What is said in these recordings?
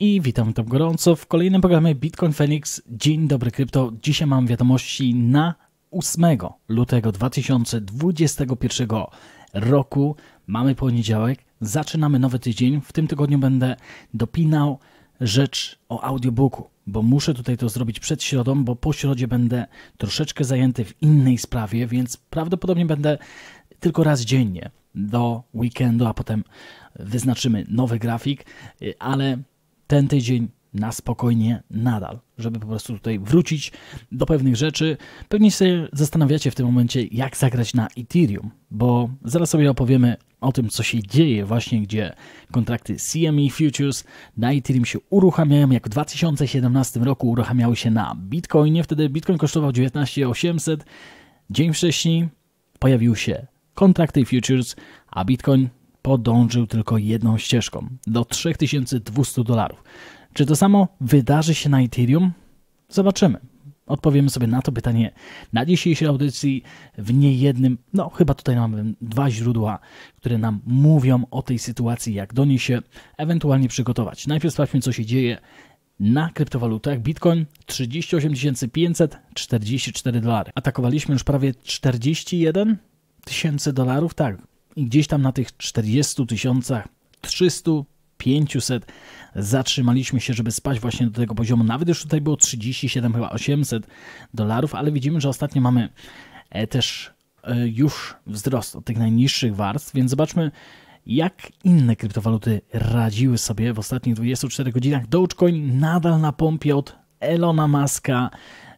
i witam tam gorąco w kolejnym programie Bitcoin Phoenix. Dzień dobry krypto. Dzisiaj mam wiadomości na 8 lutego 2021 roku. Mamy poniedziałek, zaczynamy nowy tydzień. W tym tygodniu będę dopinał rzecz o audiobooku, bo muszę tutaj to zrobić przed środą, bo po środzie będę troszeczkę zajęty w innej sprawie, więc prawdopodobnie będę tylko raz dziennie do weekendu, a potem wyznaczymy nowy grafik, y, ale ten tydzień na spokojnie nadal, żeby po prostu tutaj wrócić do pewnych rzeczy. Pewnie się zastanawiacie w tym momencie, jak zagrać na Ethereum, bo zaraz sobie opowiemy o tym, co się dzieje właśnie, gdzie kontrakty CME Futures na Ethereum się uruchamiają, jak w 2017 roku uruchamiały się na Bitcoinie. Wtedy Bitcoin kosztował 19800. Dzień wcześniej pojawił się kontrakt Futures, a Bitcoin podążył tylko jedną ścieżką do 3200 dolarów. Czy to samo wydarzy się na Ethereum? Zobaczymy. Odpowiemy sobie na to pytanie na dzisiejszej audycji w niejednym, no chyba tutaj mamy dwa źródła, które nam mówią o tej sytuacji, jak do niej się ewentualnie przygotować. Najpierw sprawdźmy, co się dzieje na kryptowalutach. Bitcoin 38 544 dolary. Atakowaliśmy już prawie 41 tysięcy dolarów, tak, i gdzieś tam na tych 40 tysiącach 300 500 zatrzymaliśmy się, żeby spać właśnie do tego poziomu. Nawet już tutaj było 37 chyba 800 dolarów, ale widzimy, że ostatnio mamy e, też e, już wzrost od tych najniższych warstw, więc zobaczmy jak inne kryptowaluty radziły sobie w ostatnich 24 godzinach. Dogecoin nadal na pompie od Elona Muska,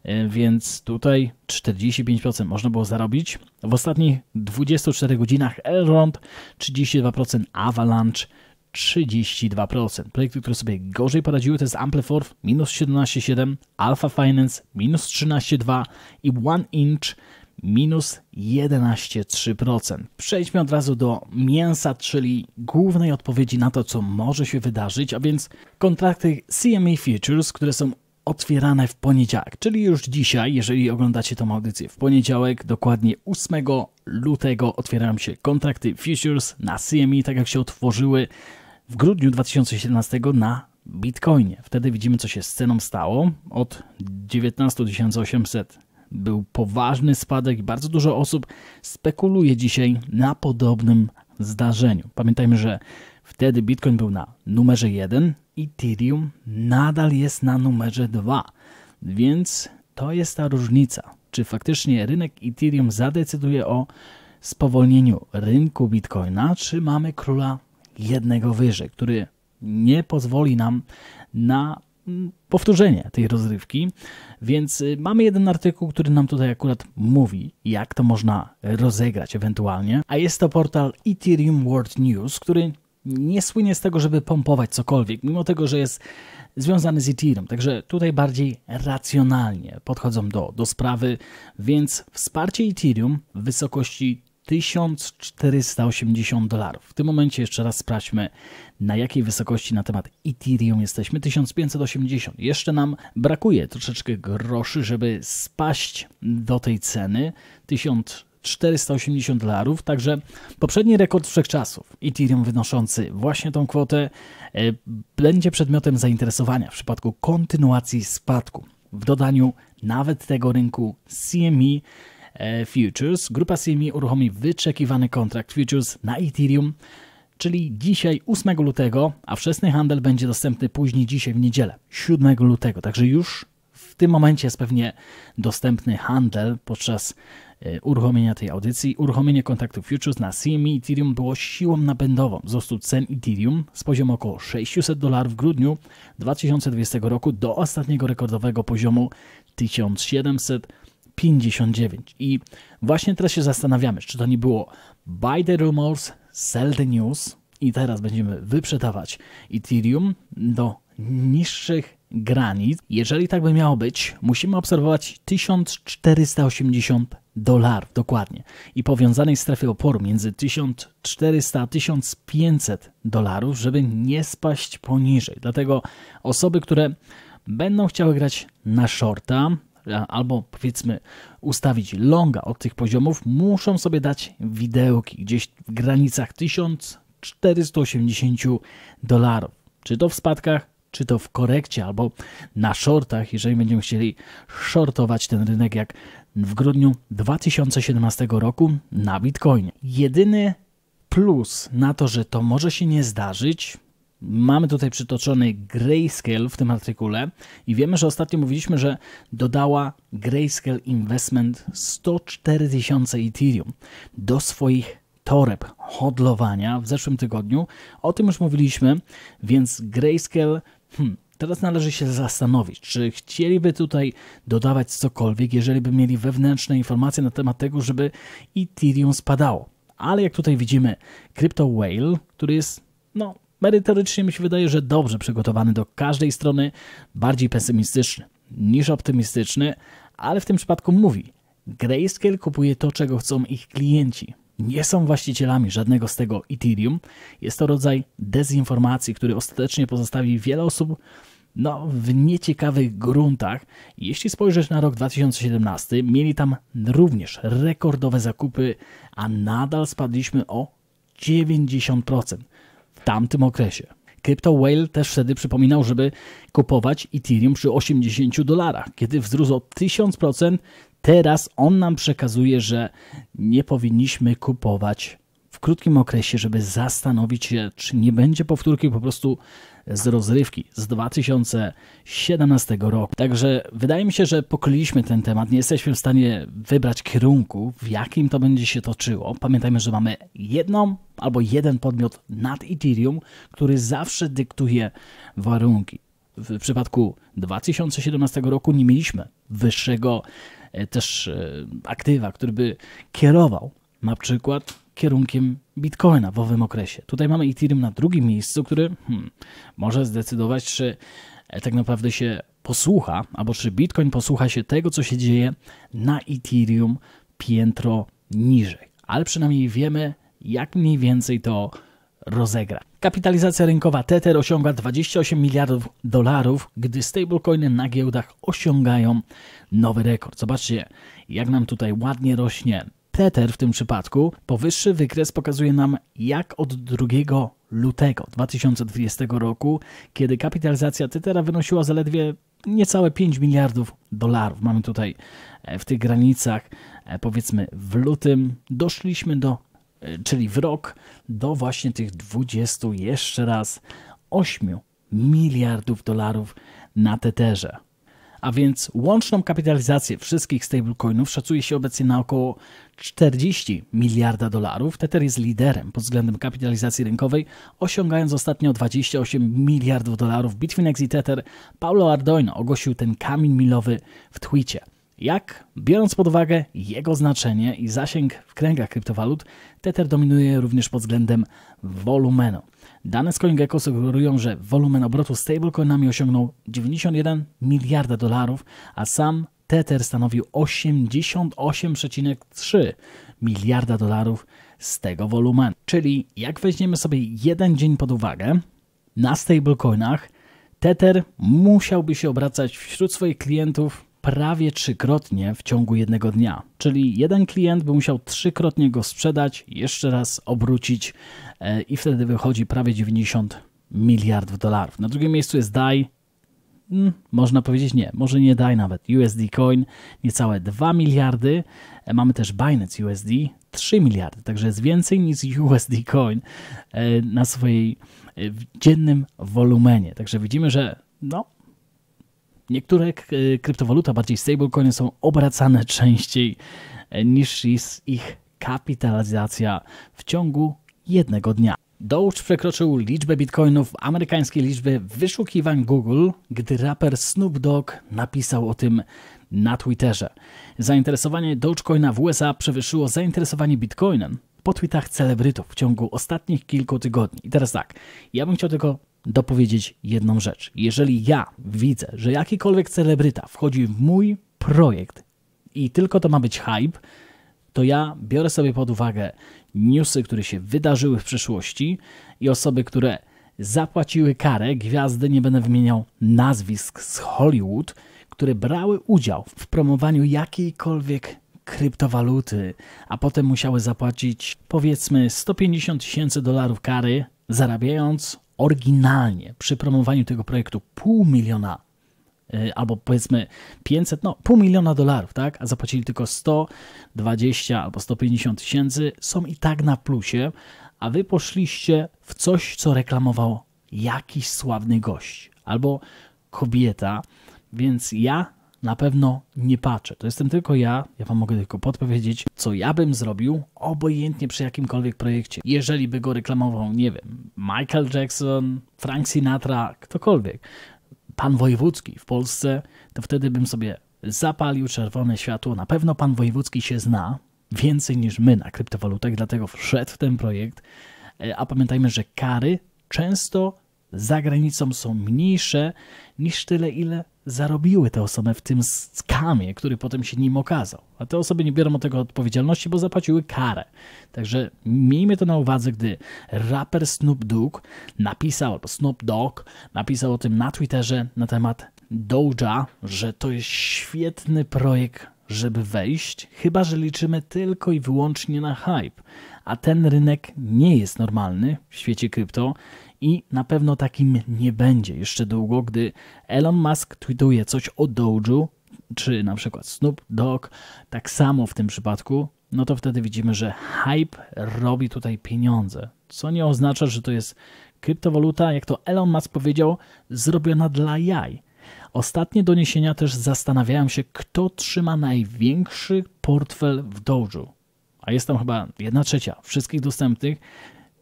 E, więc tutaj 45% można było zarobić. W ostatnich 24 godzinach Elrond 32%, Avalanche 32%. Projekty, które sobie gorzej poradziły to jest Ampliform minus 17,7, Alpha Finance minus 13,2 i One Inch minus 11,3%. Przejdźmy od razu do mięsa, czyli głównej odpowiedzi na to, co może się wydarzyć, a więc kontrakty CME Futures, które są otwierane w poniedziałek, czyli już dzisiaj, jeżeli oglądacie tą audycję w poniedziałek, dokładnie 8 lutego otwierają się kontrakty futures na CME, tak jak się otworzyły w grudniu 2017 na Bitcoinie. Wtedy widzimy, co się z ceną stało. Od 19 800 był poważny spadek i bardzo dużo osób spekuluje dzisiaj na podobnym zdarzeniu. Pamiętajmy, że wtedy Bitcoin był na numerze 1, Ethereum nadal jest na numerze 2, więc to jest ta różnica. Czy faktycznie rynek Ethereum zadecyduje o spowolnieniu rynku Bitcoina, czy mamy króla jednego wyżej, który nie pozwoli nam na mm, powtórzenie tej rozrywki. Więc y, mamy jeden artykuł, który nam tutaj akurat mówi, jak to można rozegrać ewentualnie, a jest to portal Ethereum World News, który nie słynie z tego, żeby pompować cokolwiek, mimo tego, że jest związany z Ethereum. Także tutaj bardziej racjonalnie podchodzą do, do sprawy, więc wsparcie Ethereum w wysokości 1480 dolarów. W tym momencie jeszcze raz sprawdźmy, na jakiej wysokości na temat Ethereum jesteśmy. 1580. Jeszcze nam brakuje troszeczkę groszy, żeby spaść do tej ceny. 1000 480 dolarów, także poprzedni rekord wszechczasów Ethereum wynoszący właśnie tą kwotę e, będzie przedmiotem zainteresowania w przypadku kontynuacji spadku. W dodaniu nawet tego rynku CME e, Futures, grupa CME uruchomi wyczekiwany kontrakt Futures na Ethereum, czyli dzisiaj 8 lutego, a wczesny handel będzie dostępny później dzisiaj w niedzielę 7 lutego, także już w tym momencie jest pewnie dostępny handel podczas E, uruchomienia tej audycji. Uruchomienie kontaktu Futures na CME Ethereum było siłą napędową wzrostu cen Ethereum z poziomu około 600 dolarów w grudniu 2020 roku do ostatniego rekordowego poziomu 1759. I właśnie teraz się zastanawiamy, czy to nie było buy the rumors, sell the news i teraz będziemy wyprzedawać Ethereum do niższych granic. Jeżeli tak by miało być, musimy obserwować 1480 dolarów dokładnie i powiązanej strefy oporu między 1400 a 1500 dolarów, żeby nie spaść poniżej. Dlatego osoby, które będą chciały grać na shorta, albo powiedzmy ustawić longa od tych poziomów, muszą sobie dać widełki gdzieś w granicach 1480 dolarów. Czy to w spadkach, czy to w korekcie, albo na shortach, jeżeli będziemy chcieli shortować ten rynek jak w grudniu 2017 roku na Bitcoinie. Jedyny plus na to, że to może się nie zdarzyć, Mamy tutaj przytoczony Grayscale w tym artykule i wiemy, że ostatnio mówiliśmy, że dodała Grayscale Investment 104 tysiące Ethereum do swoich toreb hodlowania w zeszłym tygodniu. O tym już mówiliśmy, więc Grayscale Hmm, teraz należy się zastanowić, czy chcieliby tutaj dodawać cokolwiek, jeżeli by mieli wewnętrzne informacje na temat tego, żeby Ethereum spadało. Ale jak tutaj widzimy, Crypto Whale, który jest, no, merytorycznie mi się wydaje, że dobrze przygotowany do każdej strony, bardziej pesymistyczny niż optymistyczny, ale w tym przypadku mówi, Grayscale kupuje to, czego chcą ich klienci nie są właścicielami żadnego z tego Ethereum. Jest to rodzaj dezinformacji, który ostatecznie pozostawi wiele osób no, w nieciekawych gruntach. Jeśli spojrzeć na rok 2017, mieli tam również rekordowe zakupy, a nadal spadliśmy o 90% w tamtym okresie. Crypto Whale też wtedy przypominał, żeby kupować Ethereum przy 80 dolarach. Kiedy wzrósł o 1000%, teraz on nam przekazuje, że nie powinniśmy kupować w krótkim okresie, żeby zastanowić się, czy nie będzie powtórki po prostu z rozrywki z 2017 roku. Także wydaje mi się, że pokryliśmy ten temat. Nie jesteśmy w stanie wybrać kierunku, w jakim to będzie się toczyło. Pamiętajmy, że mamy jedną albo jeden podmiot nad Ethereum, który zawsze dyktuje warunki. W przypadku 2017 roku nie mieliśmy wyższego E, też e, aktywa, który by kierował na przykład kierunkiem Bitcoina w owym okresie. Tutaj mamy Ethereum na drugim miejscu, który hmm, może zdecydować, czy e, tak naprawdę się posłucha, albo czy Bitcoin posłucha się tego, co się dzieje na Ethereum piętro niżej. Ale przynajmniej wiemy, jak mniej więcej to rozegra. Kapitalizacja rynkowa Tether osiąga 28 miliardów dolarów, gdy stablecoiny na giełdach osiągają nowy rekord. Zobaczcie, jak nam tutaj ładnie rośnie Tether w tym przypadku. Powyższy wykres pokazuje nam, jak od 2 lutego 2020 roku, kiedy kapitalizacja Tethera wynosiła zaledwie niecałe 5 miliardów dolarów. Mamy tutaj e, w tych granicach, e, powiedzmy w lutym, doszliśmy do Y, czyli w rok, do właśnie tych 20, jeszcze raz 8 miliardów dolarów na Tetherze. A więc łączną kapitalizację wszystkich stablecoinów szacuje się obecnie na około 40 miliarda dolarów. Tether jest liderem pod względem kapitalizacji rynkowej, osiągając ostatnio 28 miliardów dolarów. Bitfinex i Tether Paulo Ardoino ogłosił ten kamień milowy w twicie – jak? Biorąc pod uwagę jego znaczenie i zasięg w kręgach kryptowalut, Tether dominuje również pod względem wolumenu. Dane z CoinGecko sugerują, że wolumen obrotu stablecoinami osiągnął 91 miliarda dolarów, a sam Tether stanowił 88,3 miliarda dolarów z tego wolumenu. Czyli jak weźmiemy sobie jeden dzień pod uwagę, na stablecoinach Tether musiałby się obracać wśród swoich klientów prawie trzykrotnie w ciągu jednego dnia. Czyli jeden klient by musiał trzykrotnie go sprzedać, jeszcze raz obrócić e, i wtedy wychodzi prawie 90 miliardów dolarów. Na drugim miejscu jest DAI. Hmm, można powiedzieć nie, może nie DAI nawet. USD Coin niecałe 2 miliardy. E, mamy też Binance USD 3 miliardy, także jest więcej niż USD Coin e, na swojej dziennym wolumenie. Także widzimy, że no, Niektóre e, kryptowaluta, bardziej stablecoiny, są obracane częściej e, niż jest ich kapitalizacja w ciągu jednego dnia. Doge przekroczył liczbę bitcoinów amerykańskiej liczby wyszukiwań Google, gdy raper Snoop Dogg napisał o tym na Twitterze. Zainteresowanie Dogecoina w USA przewyższyło zainteresowanie bitcoinem po tweetach celebrytów w ciągu ostatnich kilku tygodni. I teraz tak, ja bym chciał tylko dopowiedzieć jedną rzecz. Jeżeli ja widzę, że jakikolwiek celebryta wchodzi w mój projekt i tylko to ma być hype, to ja biorę sobie pod uwagę newsy, które się wydarzyły w przeszłości i osoby, które zapłaciły karę, gwiazdy, nie będę wymieniał nazwisk z Hollywood, które brały udział w promowaniu jakiejkolwiek kryptowaluty, a potem musiały zapłacić powiedzmy 150 tysięcy dolarów kary, zarabiając oryginalnie przy promowaniu tego projektu pół miliona y, albo powiedzmy 500, no pół miliona dolarów, tak, a zapłacili tylko 120 albo 150 tysięcy, są i tak na plusie, a wy poszliście w coś, co reklamował jakiś sławny gość albo kobieta, więc ja na pewno nie patrzę. To jestem tylko ja, ja Wam mogę tylko podpowiedzieć, co ja bym zrobił, obojętnie przy jakimkolwiek projekcie. Jeżeli by go reklamował, nie wiem, Michael Jackson, Frank Sinatra, ktokolwiek, pan wojewódzki w Polsce, to wtedy bym sobie zapalił czerwone światło. Na pewno pan wojewódzki się zna więcej niż my na kryptowalutach, dlatego wszedł w ten projekt. E, a pamiętajmy, że kary często za granicą są mniejsze niż tyle, ile zarobiły te osoby w tym skamie, który potem się nim okazał. A te osoby nie biorą od tego odpowiedzialności, bo zapłaciły karę. Także miejmy to na uwadze, gdy raper Snoop Dogg napisał, albo Snoop Dogg napisał o tym na Twitterze na temat Doja, że to jest świetny projekt, żeby wejść, chyba że liczymy tylko i wyłącznie na hype. A ten rynek nie jest normalny w świecie krypto i na pewno takim nie będzie jeszcze długo, gdy Elon Musk tweetuje coś o Doju, czy na przykład Snoop Dogg, tak samo w tym przypadku, no to wtedy widzimy, że hype robi tutaj pieniądze. Co nie oznacza, że to jest kryptowaluta, jak to Elon Musk powiedział, zrobiona dla jaj. Ostatnie doniesienia też zastanawiają się, kto trzyma największy portfel w Doju. A jest tam chyba jedna trzecia wszystkich dostępnych,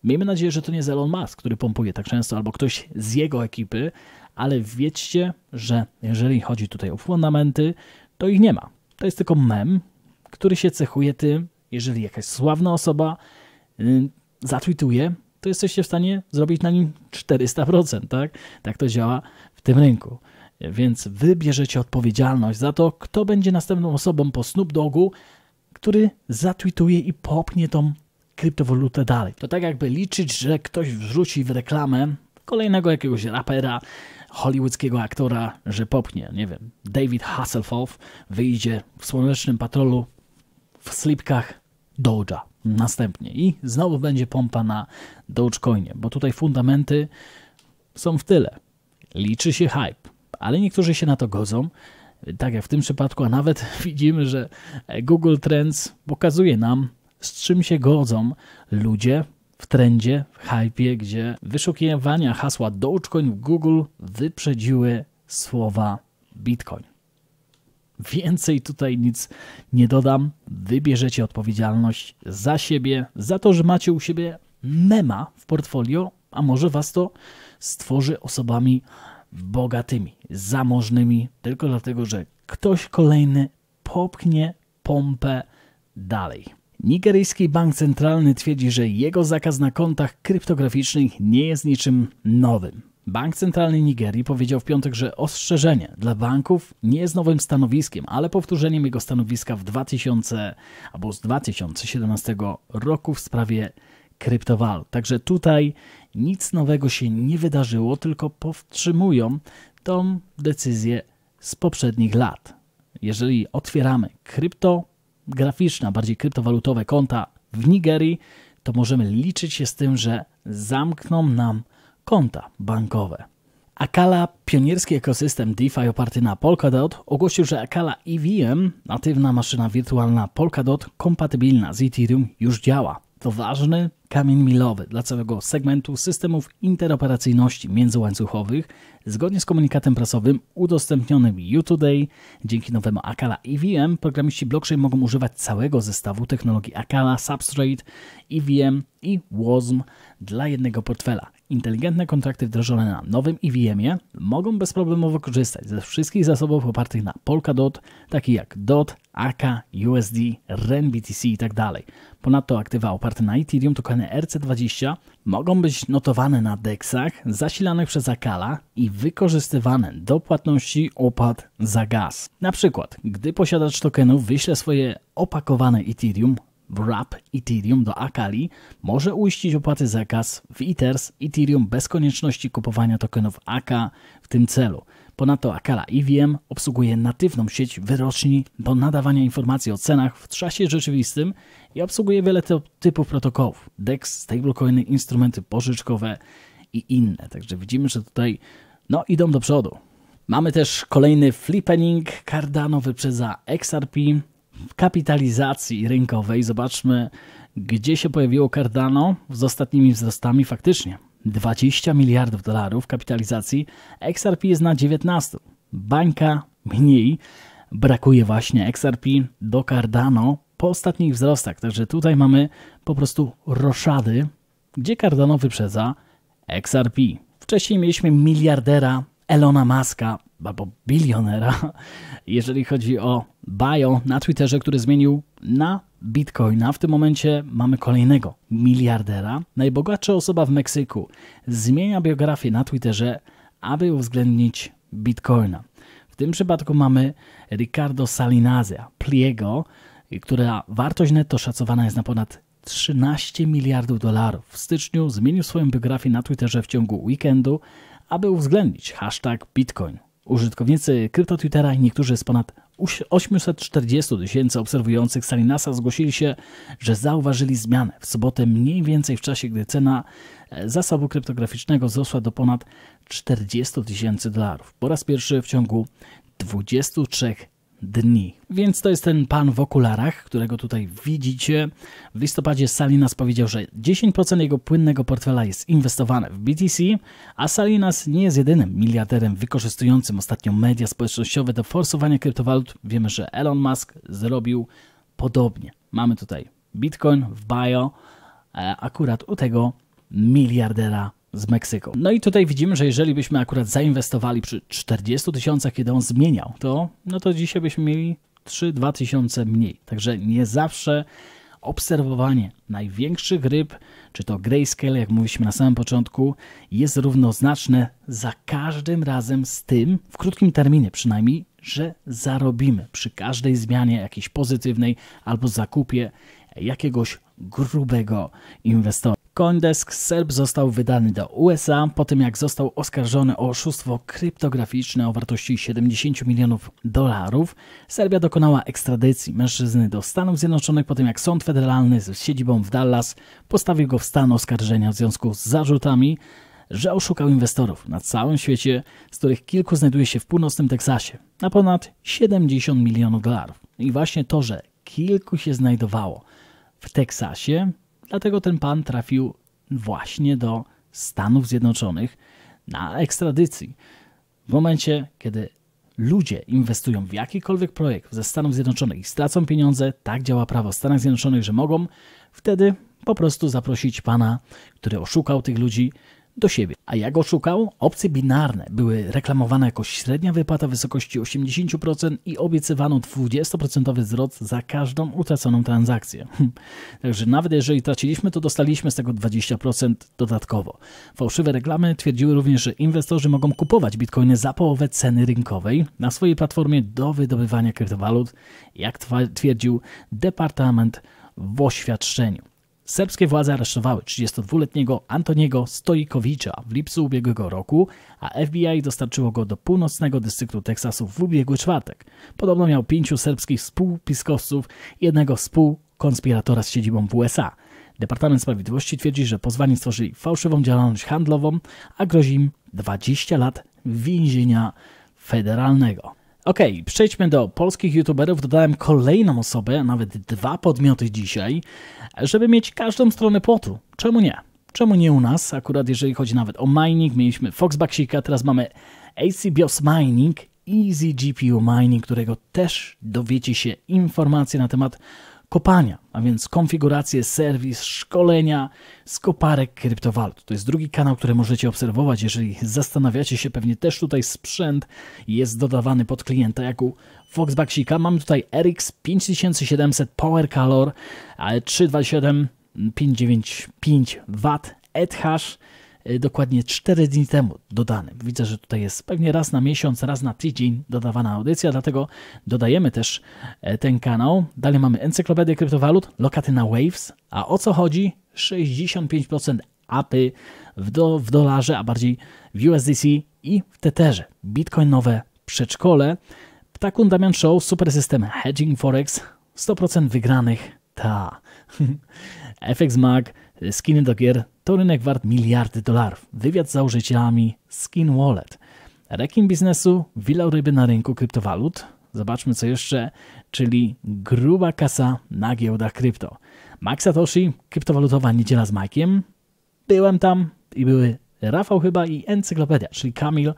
Miejmy nadzieję, że to nie jest Elon Musk, który pompuje tak często, albo ktoś z jego ekipy, ale wiedzcie, że jeżeli chodzi tutaj o fundamenty, to ich nie ma. To jest tylko mem, który się cechuje tym, jeżeli jakaś sławna osoba y, zatwituje, to jesteście w stanie zrobić na nim 400%, tak? Tak to działa w tym rynku. Więc wy bierzecie odpowiedzialność za to, kto będzie następną osobą po Snoop Dogu, który zatwituje i popnie tą kryptowalutę dalej. To tak jakby liczyć, że ktoś wrzuci w reklamę kolejnego jakiegoś rapera, hollywoodzkiego aktora, że popchnie, nie wiem, David Hasselhoff wyjdzie w Słonecznym Patrolu w slipkach Doge'a następnie i znowu będzie pompa na Dogecoinie, bo tutaj fundamenty są w tyle. Liczy się hype, ale niektórzy się na to godzą, tak jak w tym przypadku, a nawet widzimy, że Google Trends pokazuje nam z czym się godzą ludzie w trendzie, w hypie, gdzie wyszukiwania hasła Dogecoin w Google wyprzedziły słowa Bitcoin. Więcej tutaj nic nie dodam. Wybierzecie odpowiedzialność za siebie, za to, że macie u siebie mema w portfolio, a może was to stworzy osobami bogatymi, zamożnymi, tylko dlatego, że ktoś kolejny popchnie pompę dalej. Nigeryjski bank centralny twierdzi, że jego zakaz na kontach kryptograficznych nie jest niczym nowym. Bank Centralny Nigerii powiedział w piątek, że ostrzeżenie dla banków nie jest nowym stanowiskiem, ale powtórzeniem jego stanowiska w 2000 albo z 2017 roku w sprawie kryptowalut. Także tutaj nic nowego się nie wydarzyło, tylko powstrzymują tą decyzję z poprzednich lat. Jeżeli otwieramy krypto graficzne, bardziej kryptowalutowe konta w Nigerii, to możemy liczyć się z tym, że zamkną nam konta bankowe. Akala, pionierski ekosystem DeFi oparty na Polkadot, ogłosił, że Akala EVM, natywna maszyna wirtualna Polkadot, kompatybilna z Ethereum, już działa. To ważny kamień milowy dla całego segmentu systemów interoperacyjności międzyłańcuchowych. Zgodnie z komunikatem prasowym udostępnionym U-Today, dzięki nowemu Akala EVM, programiści blockchain mogą używać całego zestawu technologii Akala, Substrate, EVM i WASM dla jednego portfela. Inteligentne kontrakty wdrożone na nowym EVM-ie mogą bezproblemowo korzystać ze wszystkich zasobów opartych na Polkadot, takich jak DOT, AK, USD, REN, BTC itd. Ponadto aktywa oparte na Ethereum tokeny rc 20 mogą być notowane na DEXach zasilanych przez Akala i wykorzystywane do płatności opłat za gaz. Na przykład, gdy posiadacz tokenów wyśle swoje opakowane Ethereum Wrap Ethereum do Akali może uiścić opłaty zakaz w Ethers Ethereum bez konieczności kupowania tokenów AK w tym celu. Ponadto Akala EVM obsługuje natywną sieć wyroczni do nadawania informacji o cenach w czasie rzeczywistym i obsługuje wiele typów protokołów, DEX, stablecoiny, instrumenty pożyczkowe i inne. Także widzimy, że tutaj no, idą do przodu. Mamy też kolejny flippening. Cardano wyprzedza XRP kapitalizacji rynkowej zobaczmy, gdzie się pojawiło Cardano z ostatnimi wzrostami faktycznie. 20 miliardów dolarów kapitalizacji, XRP jest na 19. Bańka mniej, brakuje właśnie XRP do Cardano po ostatnich wzrostach. Także tutaj mamy po prostu roszady, gdzie Cardano wyprzedza XRP. Wcześniej mieliśmy miliardera Elona Muska albo bilionera, jeżeli chodzi o bio na Twitterze, który zmienił na bitcoina. W tym momencie mamy kolejnego miliardera. Najbogatsza osoba w Meksyku zmienia biografię na Twitterze, aby uwzględnić bitcoina. W tym przypadku mamy Ricardo Salinazia Pliego, która wartość netto szacowana jest na ponad 13 miliardów dolarów. W styczniu zmienił swoją biografię na Twitterze w ciągu weekendu, aby uwzględnić hashtag Bitcoin. Użytkownicy krypto-Twittera i niektórzy z ponad 840 tysięcy obserwujących Salinasa zgłosili się, że zauważyli zmianę w sobotę mniej więcej w czasie, gdy cena e, zasobu kryptograficznego wzrosła do ponad 40 tysięcy dolarów po raz pierwszy w ciągu 23 dni. Więc to jest ten pan w okularach, którego tutaj widzicie. W listopadzie Salinas powiedział, że 10% jego płynnego portfela jest inwestowane w BTC, a Salinas nie jest jedynym miliarderem wykorzystującym ostatnio media społecznościowe do forsowania kryptowalut. Wiemy, że Elon Musk zrobił podobnie. Mamy tutaj Bitcoin w bio, e, akurat u tego miliardera z Meksyku. No i tutaj widzimy, że jeżeli byśmy akurat zainwestowali przy 40 tysiącach, kiedy on zmieniał, to, no to dzisiaj byśmy mieli 3-2 tysiące mniej. Także nie zawsze obserwowanie największych ryb, czy to grayscale, jak mówiliśmy na samym początku, jest równoznaczne za każdym razem z tym, w krótkim terminie przynajmniej, że zarobimy przy każdej zmianie jakiejś pozytywnej albo zakupie jakiegoś grubego inwestora. Coindesk SERP został wydany do USA po tym jak został oskarżony o oszustwo kryptograficzne o wartości 70 milionów dolarów. Serbia dokonała ekstradycji mężczyzny do Stanów Zjednoczonych po tym jak sąd federalny z siedzibą w Dallas postawił go w stan oskarżenia w związku z zarzutami że oszukał inwestorów na całym świecie, z których kilku znajduje się w północnym Teksasie, na ponad 70 milionów dolarów. I właśnie to, że kilku się znajdowało w Teksasie, Dlatego ten pan trafił właśnie do Stanów Zjednoczonych na ekstradycji. W momencie, kiedy ludzie inwestują w jakikolwiek projekt ze Stanów Zjednoczonych i stracą pieniądze, tak działa prawo w Stanach Zjednoczonych, że mogą wtedy po prostu zaprosić pana, który oszukał tych ludzi, do siebie. A jak oszukał? Opcje binarne były reklamowane jako średnia wypłata w wysokości 80% i obiecywano 20% zwrot za każdą utraconą transakcję. Hm. Także nawet jeżeli traciliśmy, to dostaliśmy z tego 20% dodatkowo. Fałszywe reklamy twierdziły również, że inwestorzy mogą kupować bitcoiny za połowę ceny rynkowej na swojej platformie do wydobywania kryptowalut, jak twierdził Departament w oświadczeniu. Serbskie władze aresztowały 32-letniego Antoniego Stojkowicza w lipcu ubiegłego roku, a FBI dostarczyło go do północnego dystryktu Teksasu w ubiegły czwartek. Podobno miał pięciu serbskich współpiskowców i jednego współkonspiratora z siedzibą w USA. Departament Sprawiedliwości twierdzi, że pozwani stworzyli fałszywą działalność handlową, a grozi im 20 lat więzienia federalnego. Okej, okay, przejdźmy do polskich youtuberów. Dodałem kolejną osobę, nawet dwa podmioty dzisiaj, żeby mieć każdą stronę płotu. Czemu nie? Czemu nie u nas? Akurat jeżeli chodzi nawet o mining, mieliśmy Foxbacksika, teraz mamy Bios Mining, Easy GPU Mining, którego też dowiecie się informacje na temat kopania, a więc konfigurację, serwis, szkolenia z koparek kryptowalut. To jest drugi kanał, który możecie obserwować, jeżeli zastanawiacie się, pewnie też tutaj sprzęt jest dodawany pod klienta jak u Foxbacksika. Mamy tutaj RX 5700 Power Color 327 595 W, Edhash E, dokładnie 4 dni temu dodanym. Widzę, że tutaj jest pewnie raz na miesiąc, raz na tydzień dodawana audycja, dlatego dodajemy też e, ten kanał. Dalej mamy encyklopedię kryptowalut, lokaty na Waves, a o co chodzi? 65% apy w, do, w dolarze, a bardziej w USDC i w Tetherze. Bitcoinowe przedszkole, Ptakun Damian Show, super system Hedging Forex, 100% wygranych, ta. FX Mag, Skiny do gier to rynek wart miliardy dolarów. Wywiad z założycielami Skin Wallet. Rekin biznesu wilał ryby na rynku kryptowalut. Zobaczmy co jeszcze, czyli gruba kasa na giełdach krypto. Max Satoshi, kryptowalutowa niedziela z Majkiem. Byłem tam i były Rafał chyba i Encyklopedia, czyli Kamil.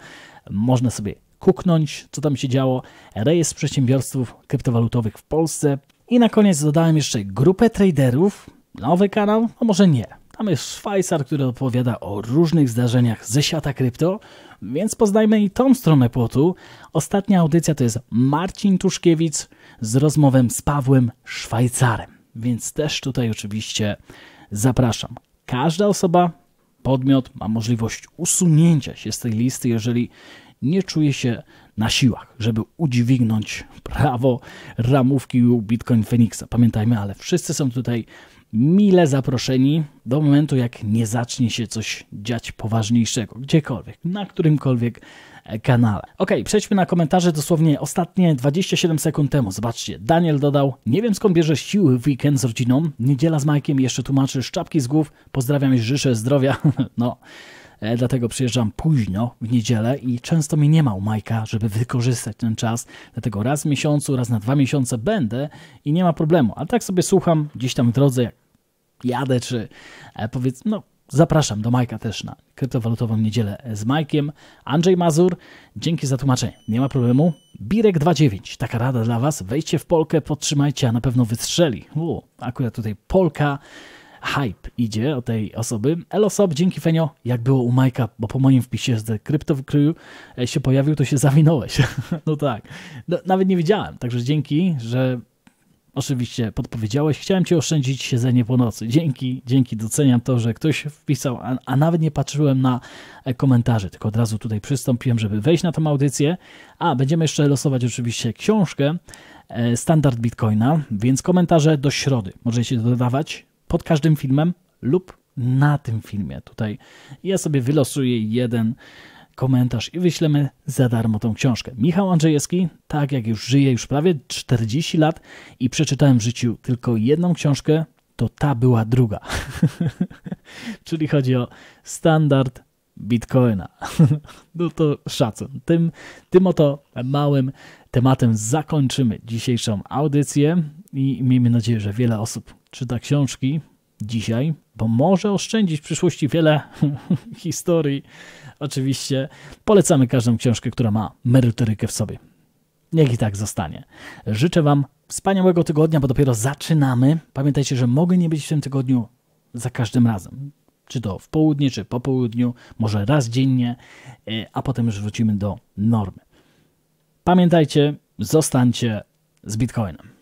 Można sobie kuknąć, co tam się działo. Rejestr przedsiębiorców kryptowalutowych w Polsce. I na koniec dodałem jeszcze grupę traderów, nowy kanał? A no może nie. Tam jest Szwajcar, który opowiada o różnych zdarzeniach ze świata krypto, więc poznajmy i tą stronę płotu. Ostatnia audycja to jest Marcin Tuszkiewicz z rozmową z Pawłem Szwajcarem, więc też tutaj oczywiście zapraszam. Każda osoba, podmiot ma możliwość usunięcia się z tej listy, jeżeli nie czuje się na siłach, żeby udźwignąć prawo ramówki u Bitcoin Phoenixa. Pamiętajmy, ale wszyscy są tutaj mile zaproszeni do momentu, jak nie zacznie się coś dziać poważniejszego, gdziekolwiek, na którymkolwiek e, kanale. Ok, przejdźmy na komentarze dosłownie ostatnie 27 sekund temu. Zobaczcie, Daniel dodał, nie wiem skąd bierze siły w weekend z rodziną, niedziela z Majkiem jeszcze tłumaczysz czapki z głów, pozdrawiam i życzę zdrowia. no... E, dlatego przyjeżdżam późno w niedzielę i często mi nie ma u Majka, żeby wykorzystać ten czas, dlatego raz w miesiącu, raz na dwa miesiące będę i nie ma problemu. A tak sobie słucham gdzieś tam w drodze, jak jadę, czy e, powiedz, no zapraszam do Majka też na kryptowalutową niedzielę e, z Majkiem. Andrzej Mazur, dzięki za tłumaczenie. Nie ma problemu. Birek29, taka rada dla Was. Wejdźcie w Polkę, podtrzymajcie, a na pewno wystrzeli. U, akurat tutaj Polka hype idzie o tej osoby. Elosob, dzięki Fenio, jak było u Majka, bo po moim wpisie z Krypto w Kryju e, się pojawił, to się zawinąłeś. no tak, no, nawet nie widziałem, także dzięki, że oczywiście podpowiedziałeś. Chciałem Cię oszczędzić siedzenie po nocy. Dzięki, dzięki, doceniam to, że ktoś wpisał, a, a, nawet nie patrzyłem na e, komentarze, tylko od razu tutaj przystąpiłem, żeby wejść na tą audycję. A, będziemy jeszcze losować oczywiście książkę e, Standard Bitcoina, więc komentarze do środy. Możecie dodawać pod każdym filmem lub na tym filmie. Tutaj ja sobie wylosuję jeden komentarz i wyślemy za darmo tą książkę. Michał Andrzejewski, tak jak już żyje już prawie 40 lat i przeczytałem w życiu tylko jedną książkę, to ta była druga. Czyli chodzi o standard Bitcoina. no to szacun. Tym, tym oto małym tematem zakończymy dzisiejszą audycję i miejmy nadzieję, że wiele osób czyta książki dzisiaj, bo może oszczędzić w przyszłości wiele historii. Oczywiście polecamy każdą książkę, która ma merytorykę w sobie. Niech i tak zostanie. Życzę Wam wspaniałego tygodnia, bo dopiero zaczynamy. Pamiętajcie, że mogę nie być w tym tygodniu za każdym razem. Czy to w południe, czy po południu, może raz dziennie, e, a potem już wrócimy do normy. Pamiętajcie, zostańcie z Bitcoinem.